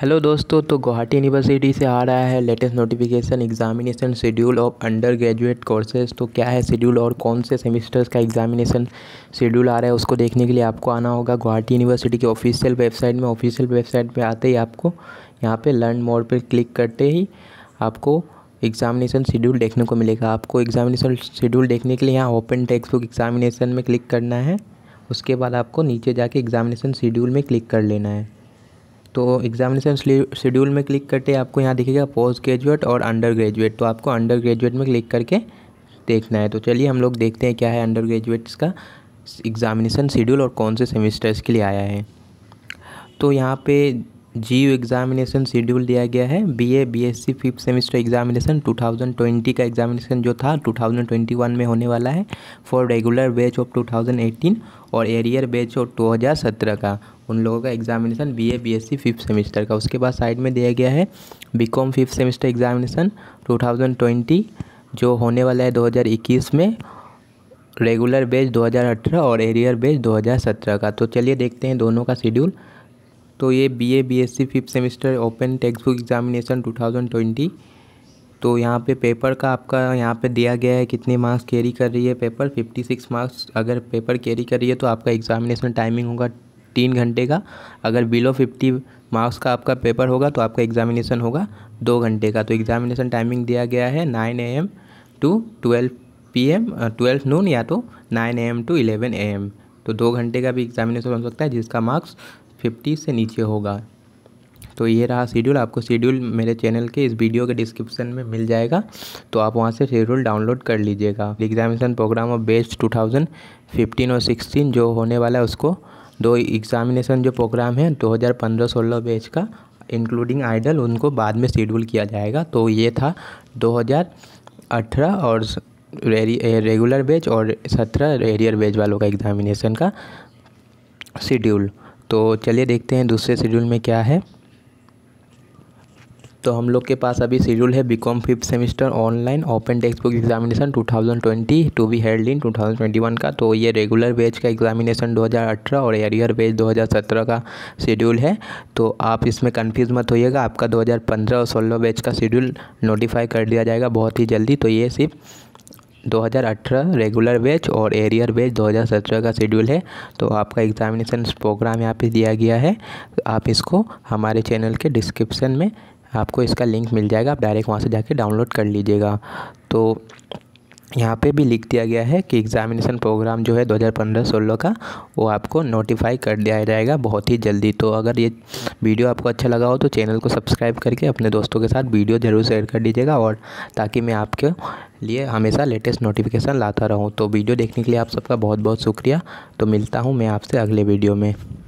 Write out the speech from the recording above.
hello दोस्तों तो Guwahati university से आ रहा है latest notification examination schedule of undergraduate courses तो क्या है शेड्यूल और कौन से सेमिस्टर्स का एग्जामिनेशन शेड्यूल आ रहा है उसको देखने के लिए आपको आना होगा गुवाहाटी यूनिवर्सिटी के ऑफिशियल वेबसाइट में ऑफिशियल वेबसाइट पर आते ही आपको यहाँ पर लर्न मोड पर क्लिक करते ही आपको एग्जामिनेशन शेड्यूल देखने को मिलेगा आपको एग्जामिनेशन शेड्यूल देखने के लिए यहाँ ओपन टेक्स्ट बुक एग्जामिनेशन में क्लिक करना है उसके बाद आपको नीचे जाके एग्जामिनेशन शेड्यूल में क्लिक कर लेना है तो एग्जामिनेशन शेड्यूल में क्लिक करते आपको यहाँ दिखेगा पोस्ट ग्रेजुएट और अंडर ग्रेजुएट तो आपको अंडर ग्रेजुएट में क्लिक करके देखना है तो चलिए हम लोग देखते हैं क्या है अंडर ग्रेजुएट्स का एग्ज़ामिनेशन शेड्यूल और कौन से सेमिस्टर्स के लिए आया है तो यहाँ पे जी एग्ज़ामिनेशन शेड्यूल दिया गया है B A B S C fifth semester examination 2020 का एग्ज़ामिनेशन जो था 2021 में होने वाला है फॉर रेगुलर बैच ऑफ 2018 और एरियर बैच ऑफ 2017 का उन लोगों का examination B A B S C fifth semester का उसके बाद साइड में दिया गया है B com fifth semester examination two thousand twenty जो होने वाला है दो हज़ार इक्कीस में रेगुलर बेच 2018 और एरियर बेच 2017 का तो चलिए देखते हैं दोनों का शेड्यूल तो ये B A B S C fifth semester open text book examination twenty तो यहाँ पे पेपर का आपका यहाँ पे दिया गया है कितने मार्क्स कैरी कर रही है पेपर सिक्स मार्क्स अगर पेपर कैरी कर रही है तो आपका एग्जामिनेशन टाइमिंग होगा तीन घंटे का अगर बिलो फिफ्टी मार्क्स का आपका पेपर होगा तो आपका एग्ज़ामिनेशन होगा दो घंटे का तो एग्ज़ामिनेशन टाइमिंग दिया गया है nine A M to twelve P M twelve noon या तो nine A M to eleven A M तो दो घंटे का भी एग्ज़ामिनेशन हो सकता है जिसका मार्क्स फिफ्टी से नीचे होगा तो ये रहा शेड्यूल आपको शेड्यूल मेरे चैनल के इस वीडियो के डिस्क्रिप्शन में मिल जाएगा तो आप वहाँ से शेड्यूल डाउनलोड कर लीजिएगा examination programme of best fifteen और सिक्सटीन जो होने वाला है उसको दो एग्ज़ामिनेशन जो प्रोग्राम है 2015-16 बैच का इंक्लूडिंग आइडल उनको बाद में शेड्यूल किया जाएगा तो ये था 2018 और रेगुलर बैच और 17 एरियर बैच वालों का एग्ज़ामिनेशन का शेड्यूल तो चलिए देखते हैं दूसरे शेड्यूल में क्या है तो हम लोग के पास अभी शेड्यूल है BCom fifth semester online open text book examination 2020 to be held in 2021 का तो ये रेगुलर बेच का एग्जामिनेशन 2018 और एरियर बेच 2017 का शेड्यूल है तो आप इसमें कंफ्यूज मत होइएगा आपका 2015 और 16 बैच का शेड्यूल नोटिफाई कर दिया जाएगा बहुत ही जल्दी तो ये सिर्फ 2018 रेगुलर बैच और एरियर बैच 2017 का शेड्यूल है तो आपका एग्जामिनेशन प्रोग्राम यहाँ पे दिया गया है आप इसको हमारे चैनल के डिस्क्रिप्शन में आपको इसका लिंक मिल जाएगा आप डायरेक्ट वहाँ से जाके डाउनलोड कर लीजिएगा तो यहाँ पे भी लिख दिया गया है कि एग्ज़ामिनेशन प्रोग्राम जो है 2015-16 का वो आपको नोटिफाई कर दिया जाएगा बहुत ही जल्दी तो अगर ये वीडियो आपको अच्छा लगा हो तो चैनल को सब्सक्राइब करके अपने दोस्तों के साथ वीडियो ज़रूर शेयर कर दीजिएगा और ताकि मैं आपके लिए हमेशा लेटेस्ट नोटिफिकेशन लाता रहूँ तो वीडियो देखने के लिए आप सबका बहुत बहुत शुक्रिया तो मिलता हूँ मैं आपसे अगले वीडियो में